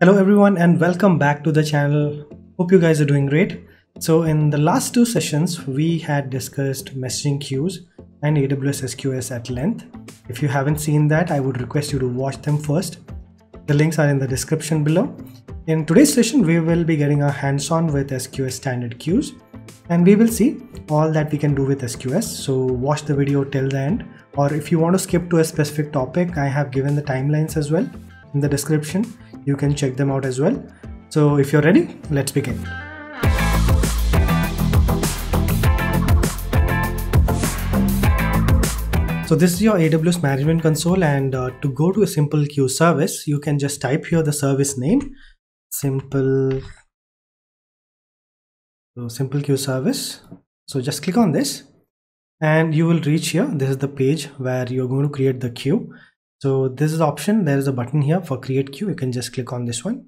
Hello everyone and welcome back to the channel. Hope you guys are doing great. So in the last two sessions, we had discussed messaging queues and AWS SQS at length. If you haven't seen that, I would request you to watch them first. The links are in the description below. In today's session, we will be getting our hands on with SQS standard queues and we will see all that we can do with SQS. So watch the video till the end or if you want to skip to a specific topic, I have given the timelines as well in the description you can check them out as well so if you're ready let's begin So this is your AWS management console and uh, to go to a simple queue service, you can just type here the service name, simple, so simple queue service. So just click on this and you will reach here. This is the page where you're going to create the queue so this is the option. There is a button here for create queue. You can just click on this one.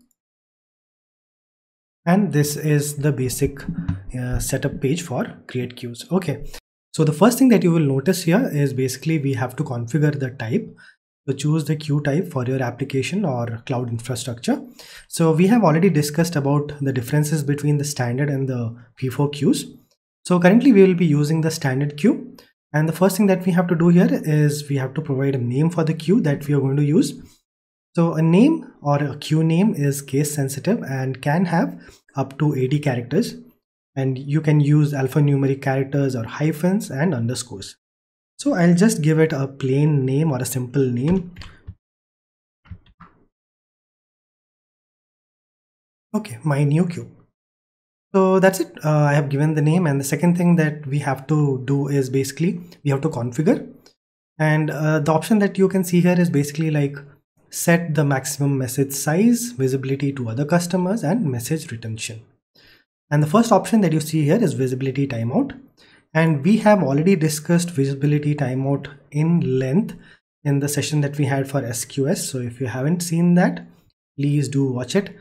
And this is the basic uh, setup page for create queues. Okay. So the first thing that you will notice here is basically we have to configure the type. So choose the queue type for your application or cloud infrastructure. So we have already discussed about the differences between the standard and the FIFO 4 queues. So currently we will be using the standard queue. And the first thing that we have to do here is we have to provide a name for the queue that we are going to use. So a name or a queue name is case sensitive and can have up to 80 characters. And you can use alphanumeric characters or hyphens and underscores. So I'll just give it a plain name or a simple name. Okay, my new queue. So that's it. Uh, I have given the name and the second thing that we have to do is basically we have to configure and uh, the option that you can see here is basically like set the maximum message size, visibility to other customers and message retention. And the first option that you see here is visibility timeout. And we have already discussed visibility timeout in length in the session that we had for SQS. So if you haven't seen that, please do watch it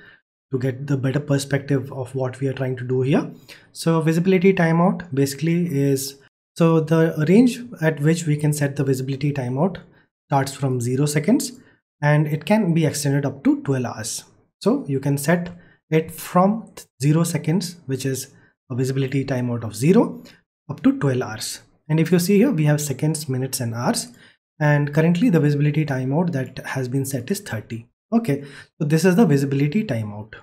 to get the better perspective of what we are trying to do here. So visibility timeout basically is so the range at which we can set the visibility timeout starts from 0 seconds and it can be extended up to 12 hours. So you can set it from 0 seconds which is a visibility timeout of 0 up to 12 hours. And if you see here we have seconds, minutes and hours and currently the visibility timeout that has been set is 30. Okay, so this is the visibility timeout.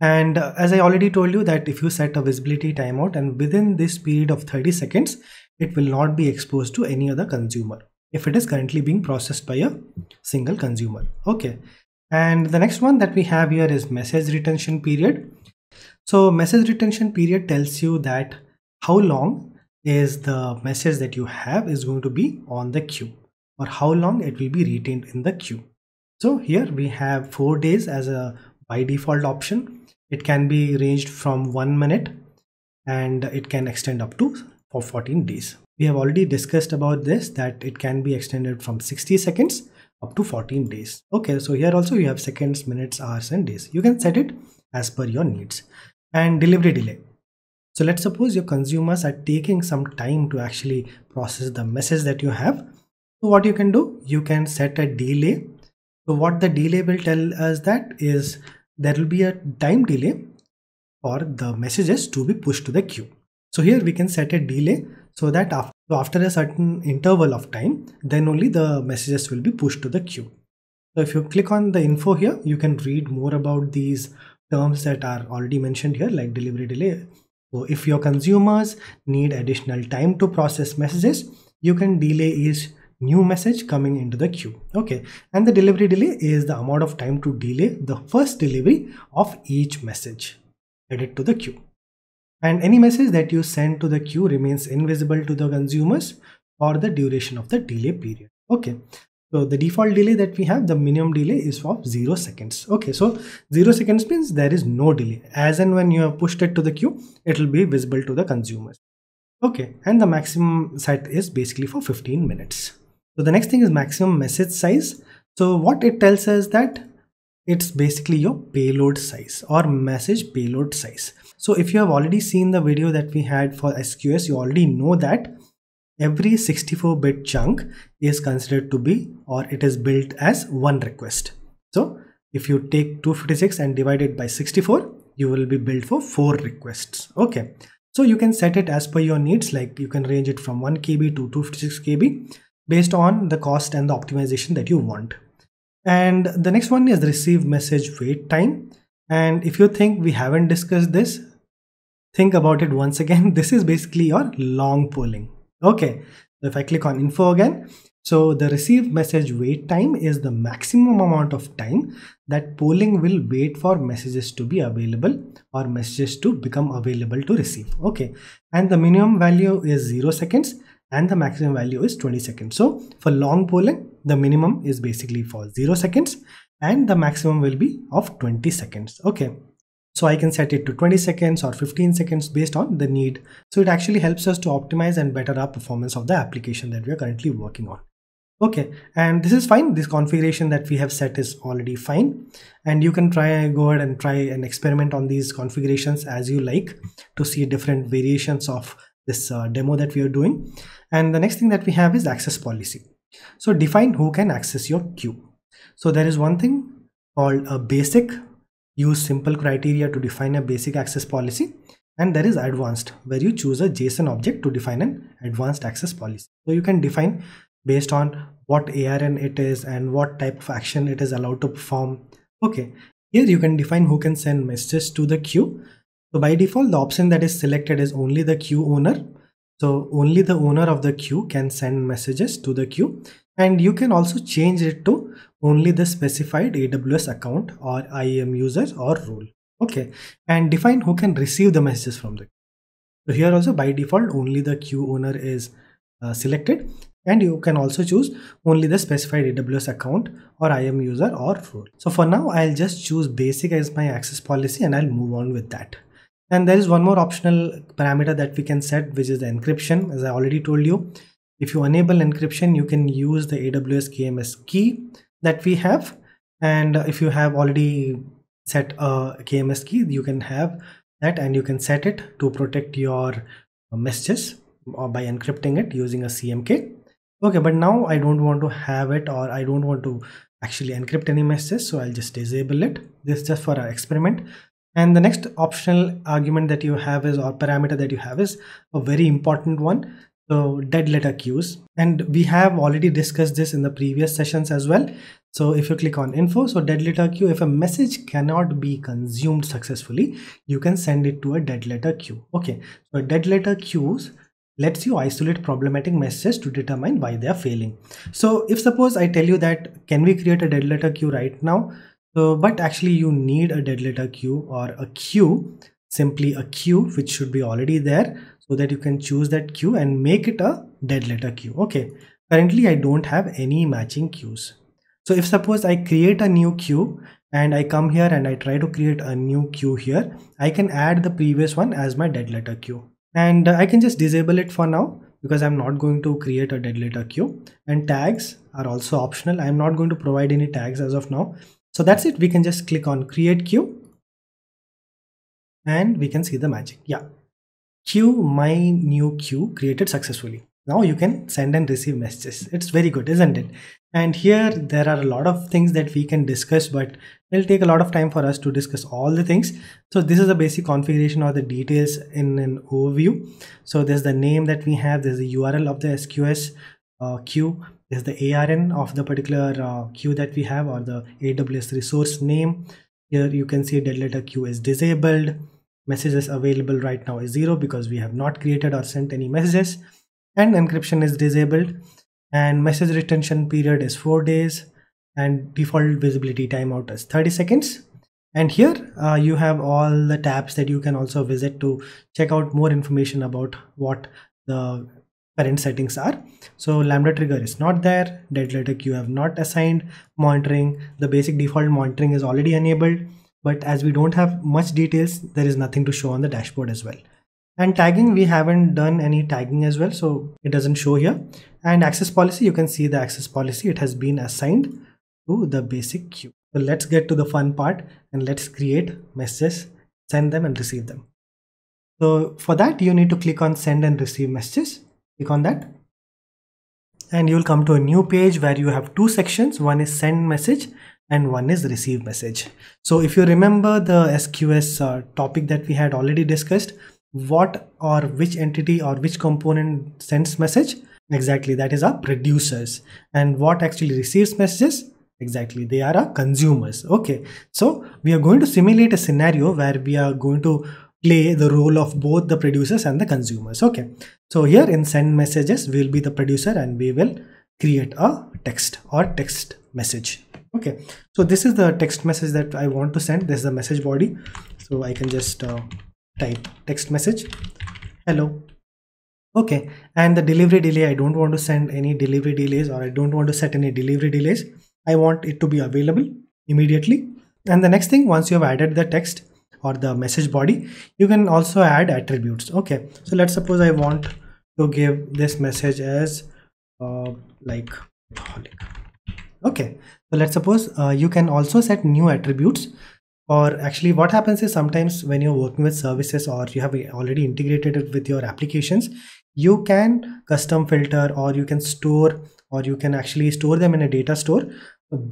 And uh, as I already told you that if you set a visibility timeout and within this period of 30 seconds, it will not be exposed to any other consumer if it is currently being processed by a single consumer. Okay. And the next one that we have here is message retention period. So message retention period tells you that how long is the message that you have is going to be on the queue or how long it will be retained in the queue. So here we have four days as a by default option. It can be ranged from one minute and it can extend up to for 14 days. We have already discussed about this that it can be extended from 60 seconds up to 14 days. Okay, so here also you have seconds, minutes, hours and days. You can set it as per your needs. And delivery delay. So let's suppose your consumers are taking some time to actually process the message that you have. So what you can do, you can set a delay so what the delay will tell us that is there will be a time delay for the messages to be pushed to the queue. So here we can set a delay so that after, after a certain interval of time, then only the messages will be pushed to the queue. So if you click on the info here, you can read more about these terms that are already mentioned here like delivery delay. So if your consumers need additional time to process messages, you can delay each new message coming into the queue okay and the delivery delay is the amount of time to delay the first delivery of each message added to the queue and any message that you send to the queue remains invisible to the consumers for the duration of the delay period okay so the default delay that we have, the minimum delay is of 0 seconds. Okay, so 0 seconds means there is no delay. As and when you have pushed it to the queue, it will be visible to the consumers. Okay, and the maximum set is basically for 15 minutes. So the next thing is maximum message size. So what it tells us that it's basically your payload size or message payload size. So if you have already seen the video that we had for SQS, you already know that every 64-bit chunk is considered to be or it is built as one request. So if you take 256 and divide it by 64, you will be built for four requests. Okay. So you can set it as per your needs, like you can range it from 1 KB to 256 KB based on the cost and the optimization that you want. And the next one is receive message wait time. And if you think we haven't discussed this, think about it once again. This is basically your long polling. Okay, if I click on info again, so the receive message wait time is the maximum amount of time that polling will wait for messages to be available or messages to become available to receive. Okay, and the minimum value is zero seconds and the maximum value is 20 seconds. So for long polling, the minimum is basically for 0 seconds and the maximum will be of 20 seconds. Okay. So I can set it to 20 seconds or 15 seconds based on the need. So it actually helps us to optimize and better our performance of the application that we are currently working on. Okay, and this is fine. This configuration that we have set is already fine. And you can try, go ahead and try and experiment on these configurations as you like to see different variations of this uh, demo that we are doing. And the next thing that we have is access policy. So define who can access your queue. So there is one thing called a basic, use simple criteria to define a basic access policy. And there is advanced where you choose a JSON object to define an advanced access policy. So you can define based on what ARN it is and what type of action it is allowed to perform. Okay, here you can define who can send messages to the queue. So by default, the option that is selected is only the queue owner so only the owner of the queue can send messages to the queue and you can also change it to only the specified AWS account or IAM user or role. Okay, and define who can receive the messages from the queue. So here also by default only the queue owner is uh, selected and you can also choose only the specified AWS account or IAM user or role. So for now I'll just choose basic as my access policy and I'll move on with that. And there is one more optional parameter that we can set, which is the encryption. As I already told you, if you enable encryption, you can use the AWS KMS key that we have. And if you have already set a KMS key, you can have that and you can set it to protect your messages or by encrypting it using a CMK. Okay, but now I don't want to have it or I don't want to actually encrypt any messages. So I'll just disable it. This is just for our experiment. And the next optional argument that you have is or parameter that you have is a very important one. So dead letter queues. And we have already discussed this in the previous sessions as well. So if you click on info, so dead letter queue, if a message cannot be consumed successfully, you can send it to a dead letter queue. Okay, so dead letter queues lets you isolate problematic messages to determine why they are failing. So if suppose I tell you that can we create a dead letter queue right now? So, but actually you need a dead letter queue or a queue, simply a queue which should be already there so that you can choose that queue and make it a dead letter queue. Okay, currently I don't have any matching queues. So if suppose I create a new queue and I come here and I try to create a new queue here, I can add the previous one as my dead letter queue. And I can just disable it for now because I'm not going to create a dead letter queue and tags are also optional. I'm not going to provide any tags as of now. So that's it. We can just click on create queue and we can see the magic. Yeah. Queue, my new queue created successfully. Now you can send and receive messages. It's very good, isn't it? And here there are a lot of things that we can discuss, but it'll take a lot of time for us to discuss all the things. So this is the basic configuration or the details in an overview. So there's the name that we have, there's the URL of the SQS, uh, queue is the ARN of the particular uh, queue that we have or the AWS resource name. Here you can see dead letter queue is disabled. Messages available right now is zero because we have not created or sent any messages and encryption is disabled and message retention period is four days and default visibility timeout is 30 seconds. And here uh, you have all the tabs that you can also visit to check out more information about what the parent settings are. So lambda trigger is not there, dead letter queue have not assigned, monitoring, the basic default monitoring is already enabled, but as we don't have much details, there is nothing to show on the dashboard as well. And tagging, we haven't done any tagging as well, so it doesn't show here. And access policy, you can see the access policy, it has been assigned to the basic queue. So let's get to the fun part and let's create messages, send them and receive them. So for that, you need to click on send and receive messages click on that and you'll come to a new page where you have two sections one is send message and one is receive message so if you remember the sqs uh, topic that we had already discussed what or which entity or which component sends message exactly that is our producers and what actually receives messages exactly they are our consumers okay so we are going to simulate a scenario where we are going to play the role of both the producers and the consumers okay so here in send messages we will be the producer and we will create a text or text message okay so this is the text message that i want to send this is the message body so i can just uh, type text message hello okay and the delivery delay i don't want to send any delivery delays or i don't want to set any delivery delays i want it to be available immediately and the next thing once you have added the text or the message body you can also add attributes okay so let's suppose i want to give this message as uh, like okay so let's suppose uh, you can also set new attributes or actually what happens is sometimes when you're working with services or you have already integrated it with your applications you can custom filter or you can store or you can actually store them in a data store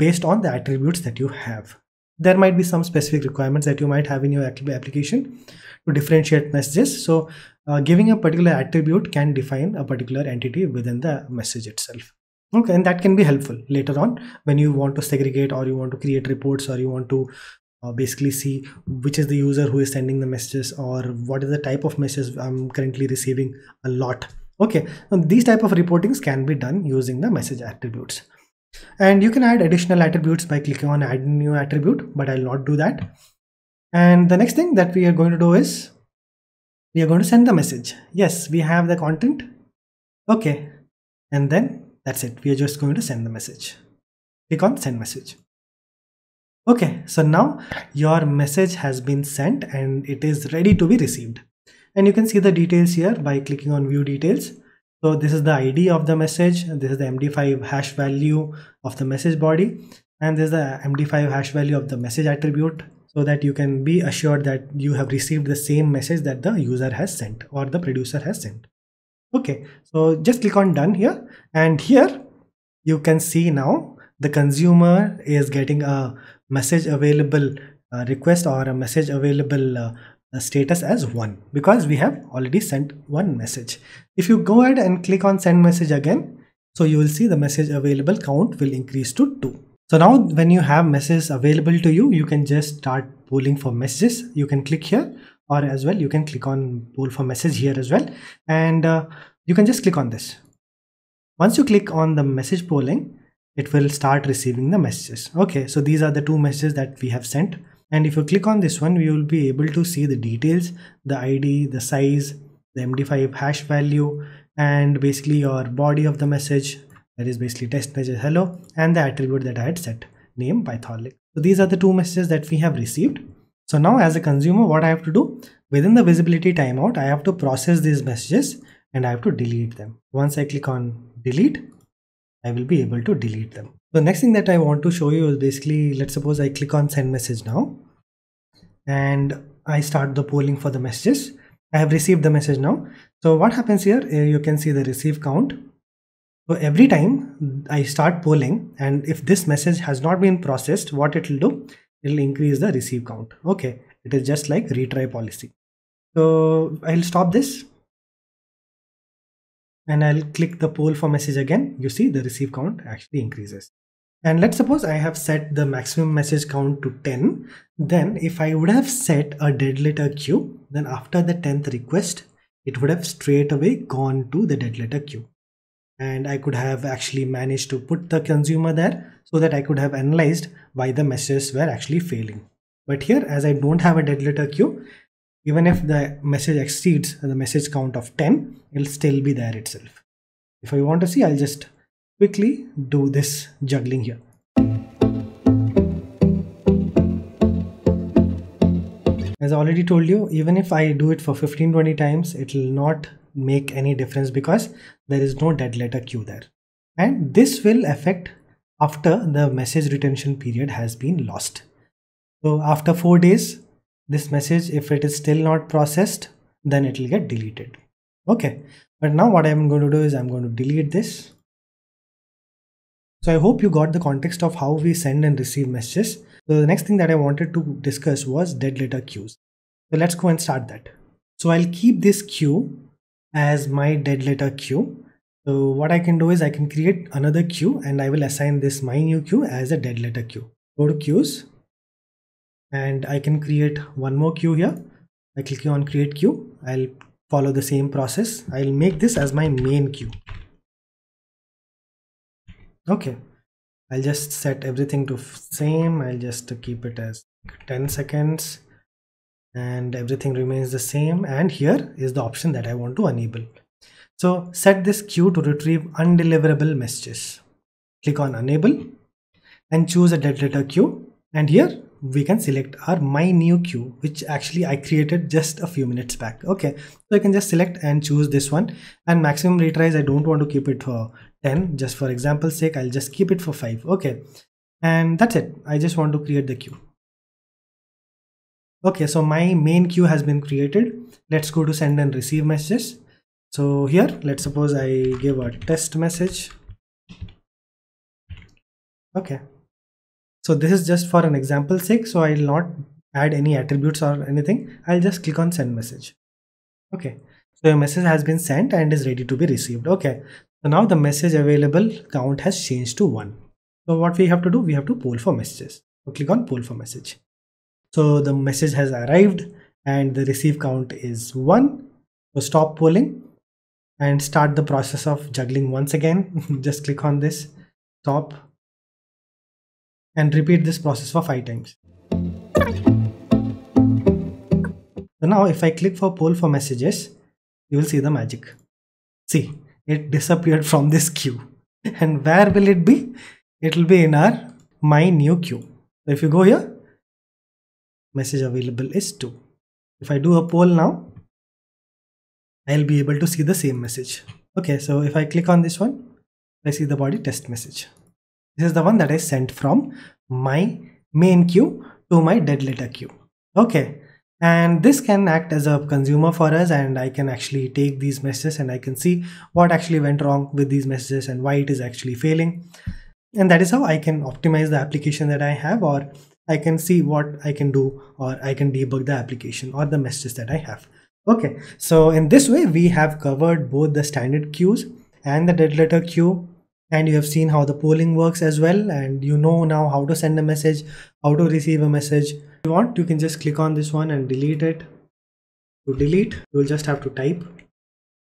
based on the attributes that you have there might be some specific requirements that you might have in your application to differentiate messages so uh, giving a particular attribute can define a particular entity within the message itself okay and that can be helpful later on when you want to segregate or you want to create reports or you want to uh, basically see which is the user who is sending the messages or what is the type of messages i'm currently receiving a lot okay and these type of reportings can be done using the message attributes and you can add additional attributes by clicking on add new attribute but I'll not do that and the next thing that we are going to do is we are going to send the message yes we have the content okay and then that's it we are just going to send the message click on send message okay so now your message has been sent and it is ready to be received and you can see the details here by clicking on view details so this is the ID of the message. This is the MD5 hash value of the message body. And this is the MD5 hash value of the message attribute so that you can be assured that you have received the same message that the user has sent or the producer has sent. Okay, so just click on done here. And here you can see now the consumer is getting a message available uh, request or a message available uh, status as 1 because we have already sent one message. If you go ahead and click on send message again, so you will see the message available count will increase to 2. So now when you have messages available to you, you can just start polling for messages. You can click here or as well, you can click on poll for message here as well. And uh, you can just click on this. Once you click on the message polling, it will start receiving the messages. Okay, so these are the two messages that we have sent. And if you click on this one, we will be able to see the details, the ID, the size, the MD5 hash value, and basically your body of the message, that is basically test message hello, and the attribute that I had set, name Pytholic. So these are the two messages that we have received. So now as a consumer, what I have to do? Within the visibility timeout, I have to process these messages and I have to delete them. Once I click on delete, I will be able to delete them. The next thing that I want to show you is basically, let's suppose I click on send message now and I start the polling for the messages. I have received the message now. So what happens here, uh, you can see the receive count. So every time I start polling and if this message has not been processed, what it will do, it will increase the receive count. Okay, it is just like retry policy. So I'll stop this and I'll click the poll for message again. You see the receive count actually increases. And let's suppose I have set the maximum message count to 10. Then if I would have set a dead letter queue, then after the 10th request, it would have straight away gone to the dead letter queue. And I could have actually managed to put the consumer there so that I could have analyzed why the messages were actually failing. But here, as I don't have a dead letter queue, even if the message exceeds the message count of 10, it'll still be there itself. If I want to see, I'll just quickly do this juggling here. As I already told you, even if I do it for 15-20 times, it will not make any difference because there is no dead letter Q there. And this will affect after the message retention period has been lost. So after 4 days, this message, if it is still not processed, then it will get deleted. Okay, but now what I'm going to do is I'm going to delete this so I hope you got the context of how we send and receive messages. So the next thing that I wanted to discuss was dead letter queues. So let's go and start that. So I'll keep this queue as my dead letter queue. So what I can do is I can create another queue and I will assign this my new queue as a dead letter queue. Go to queues and I can create one more queue here. I click on create queue. I'll follow the same process. I'll make this as my main queue okay i'll just set everything to same i'll just keep it as 10 seconds and everything remains the same and here is the option that i want to enable so set this queue to retrieve undeliverable messages click on enable and choose a dead letter queue and here we can select our my new queue which actually i created just a few minutes back okay so i can just select and choose this one and maximum retries i don't want to keep it for 10 just for example's sake i'll just keep it for 5 okay and that's it i just want to create the queue okay so my main queue has been created let's go to send and receive messages so here let's suppose i give a test message okay so this is just for an example sake so i'll not add any attributes or anything i'll just click on send message okay so your message has been sent and is ready to be received. Okay. So now the message available count has changed to one. So what we have to do, we have to poll for messages. So click on poll for message. So the message has arrived and the receive count is one. So stop polling and start the process of juggling once again. Just click on this, stop and repeat this process for five times. So now if I click for poll for messages, you will see the magic see it disappeared from this queue and where will it be it will be in our my new queue so if you go here message available is 2 if i do a poll now i'll be able to see the same message okay so if i click on this one i see the body test message this is the one that i sent from my main queue to my dead letter queue okay and this can act as a consumer for us and i can actually take these messages and i can see what actually went wrong with these messages and why it is actually failing and that is how i can optimize the application that i have or i can see what i can do or i can debug the application or the messages that i have okay so in this way we have covered both the standard queues and the dead letter queue and you have seen how the polling works as well and you know now how to send a message how to receive a message if you want you can just click on this one and delete it to delete you will just have to type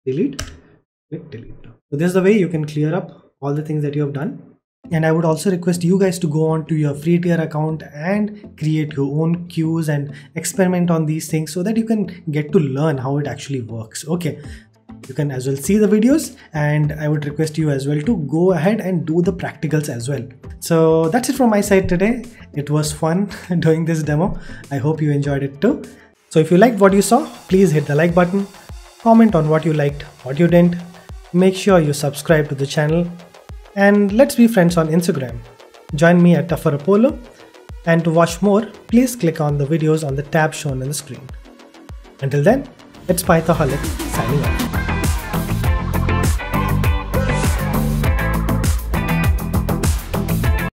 delete click delete so this is the way you can clear up all the things that you have done and i would also request you guys to go on to your free tier account and create your own queues and experiment on these things so that you can get to learn how it actually works okay you can as well see the videos and I would request you as well to go ahead and do the practicals as well. So that's it from my side today. It was fun doing this demo. I hope you enjoyed it too. So if you liked what you saw, please hit the like button, comment on what you liked, what you didn't, make sure you subscribe to the channel and let's be friends on Instagram. Join me at Tougher Apollo and to watch more, please click on the videos on the tab shown on the screen. Until then, it's Pythaholic signing off.